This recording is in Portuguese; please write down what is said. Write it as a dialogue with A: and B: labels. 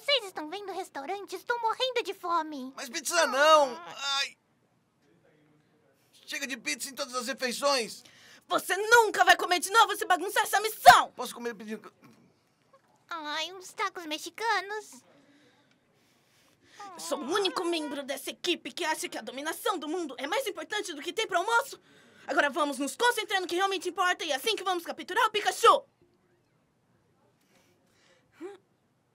A: Vocês estão vendo o restaurante? Estou morrendo de fome. Mas pizza não! Ai.
B: Chega de pizza em todas as refeições! Você nunca vai comer de novo se bagunçar essa missão! Posso comer pedindo.
C: Ai, uns tacos mexicanos.
D: Sou o único membro dessa equipe que acha que a dominação do mundo é mais importante do que tem para almoço. Agora vamos nos concentrar no que realmente importa e é assim que vamos capturar o Pikachu!